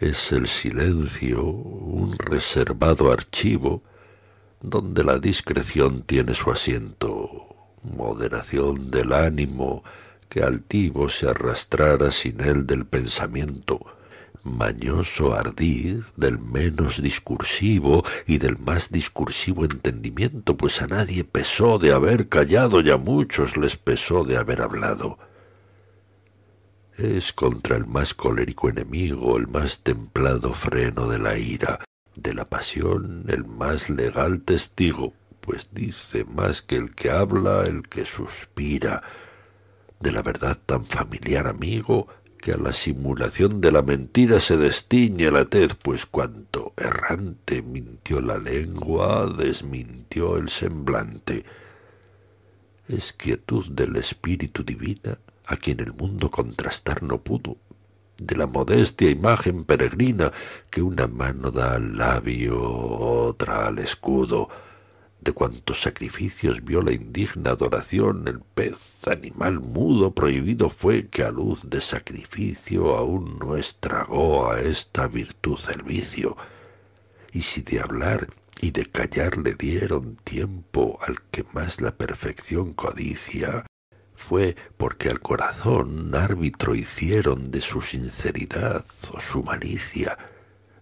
Es el silencio un reservado archivo donde la discreción tiene su asiento, moderación del ánimo que altivo se arrastrara sin él del pensamiento, mañoso ardid del menos discursivo y del más discursivo entendimiento, pues a nadie pesó de haber callado y a muchos les pesó de haber hablado es contra el más colérico enemigo, el más templado freno de la ira, de la pasión el más legal testigo, pues dice más que el que habla, el que suspira, de la verdad tan familiar amigo, que a la simulación de la mentira se destiñe la tez, pues cuanto errante mintió la lengua, desmintió el semblante. Es quietud del espíritu divina, a quien el mundo contrastar no pudo, de la modestia imagen peregrina que una mano da al labio, otra al escudo, de cuantos sacrificios vio la indigna adoración, el pez, animal mudo, prohibido fue que a luz de sacrificio aún no estragó a esta virtud el vicio. Y si de hablar y de callar le dieron tiempo al que más la perfección codicia, fue porque al corazón árbitro hicieron de su sinceridad o su malicia,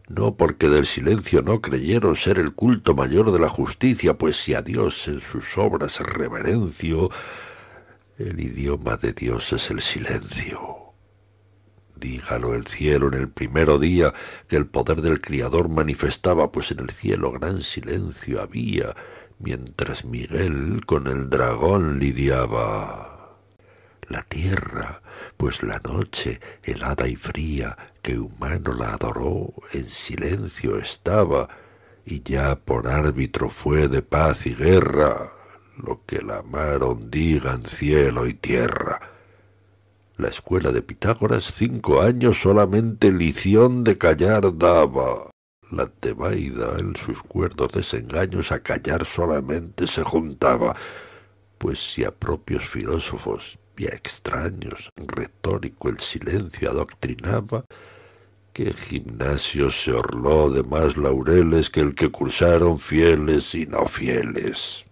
no porque del silencio no creyeron ser el culto mayor de la justicia, pues si a Dios en sus obras reverencio, el idioma de Dios es el silencio. Dígalo el cielo en el primero día que el poder del Criador manifestaba, pues en el cielo gran silencio había, mientras Miguel con el dragón lidiaba la tierra, pues la noche helada y fría que humano la adoró en silencio estaba, y ya por árbitro fue de paz y guerra lo que la amaron digan cielo y tierra. La escuela de Pitágoras cinco años solamente lición de callar daba. La Tebaida en sus cuerdos desengaños a callar solamente se juntaba, pues si a propios filósofos extraños, retórico el silencio adoctrinaba, que Gimnasio se orló de más laureles que el que cursaron fieles y no fieles.